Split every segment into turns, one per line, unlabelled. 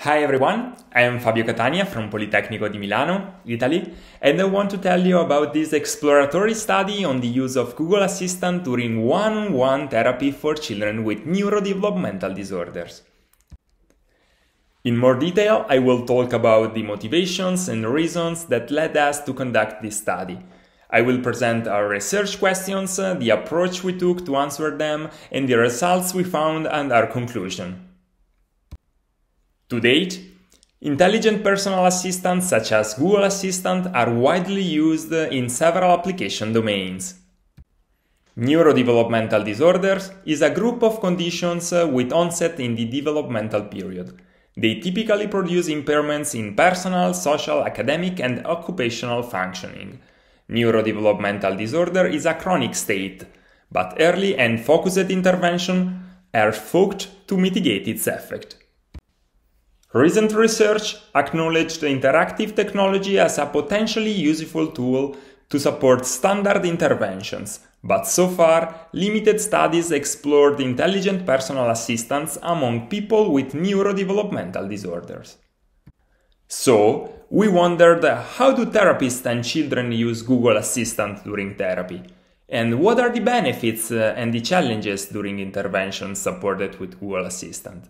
Hi everyone, I am Fabio Catania from Politecnico di Milano, Italy, and I want to tell you about this exploratory study on the use of Google Assistant during one-on-one therapy for children with neurodevelopmental disorders. In more detail, I will talk about the motivations and reasons that led us to conduct this study. I will present our research questions, the approach we took to answer them, and the results we found and our conclusion. To date, intelligent personal assistants such as Google Assistant are widely used in several application domains. Neurodevelopmental disorders is a group of conditions uh, with onset in the developmental period. They typically produce impairments in personal, social, academic, and occupational functioning. Neurodevelopmental disorder is a chronic state, but early and focused intervention are thought to mitigate its effect. Recent research acknowledged interactive technology as a potentially useful tool to support standard interventions, but so far, limited studies explored intelligent personal assistance among people with neurodevelopmental disorders. So, we wondered how do therapists and children use Google Assistant during therapy? And what are the benefits uh, and the challenges during interventions supported with Google Assistant?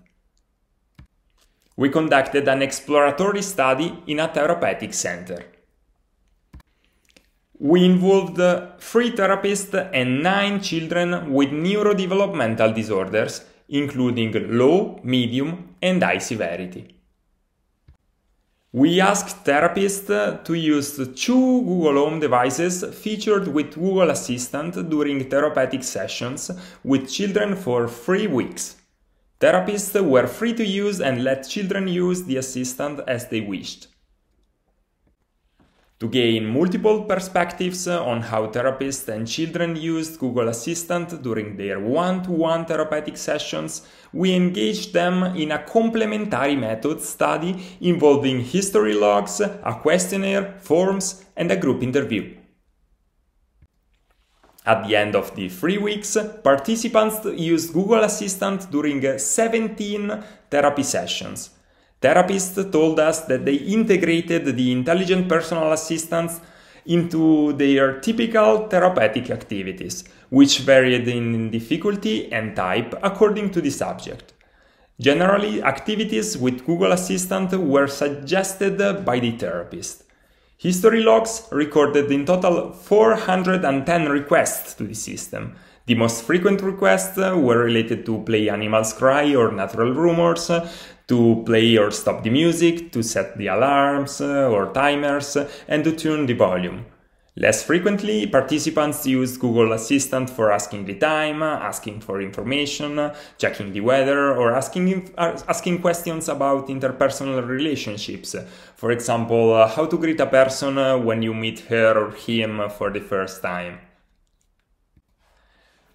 we conducted an exploratory study in a therapeutic center. We involved three therapists and nine children with neurodevelopmental disorders, including low, medium, and high severity. We asked therapists to use two Google Home devices featured with Google Assistant during therapeutic sessions with children for three weeks. Therapists were free to use and let children use the assistant as they wished. To gain multiple perspectives on how therapists and children used Google Assistant during their one-to-one -one therapeutic sessions, we engaged them in a complementary method study involving history logs, a questionnaire, forms, and a group interview. At the end of the three weeks, participants used Google Assistant during 17 therapy sessions. Therapists told us that they integrated the intelligent personal assistants into their typical therapeutic activities, which varied in difficulty and type according to the subject. Generally, activities with Google Assistant were suggested by the therapist. History logs recorded in total 410 requests to the system. The most frequent requests uh, were related to play animals cry or natural rumors, uh, to play or stop the music, to set the alarms uh, or timers, and to tune the volume. Less frequently, participants used Google Assistant for asking the time, asking for information, checking the weather, or asking, uh, asking questions about interpersonal relationships. For example, uh, how to greet a person uh, when you meet her or him for the first time.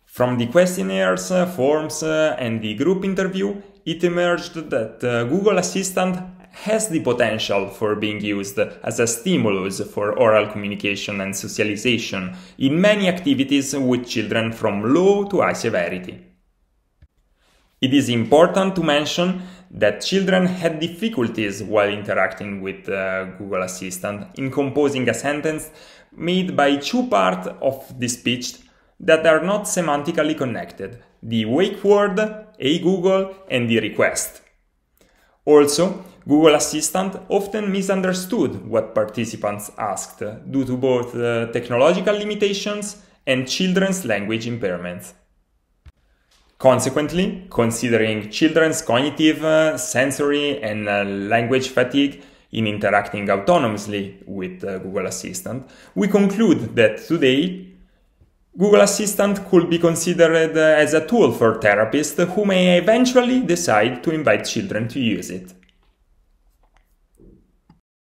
From the questionnaires, uh, forms, uh, and the group interview, it emerged that Google Assistant has the potential for being used as a stimulus for oral communication and socialization in many activities with children from low to high severity. It is important to mention that children had difficulties while interacting with uh, Google Assistant in composing a sentence made by two parts of the speech that are not semantically connected the wake word, a Google, and the request. Also, Google Assistant often misunderstood what participants asked due to both uh, technological limitations and children's language impairments. Consequently, considering children's cognitive, uh, sensory, and uh, language fatigue in interacting autonomously with uh, Google Assistant, we conclude that today Google Assistant could be considered uh, as a tool for therapists who may eventually decide to invite children to use it.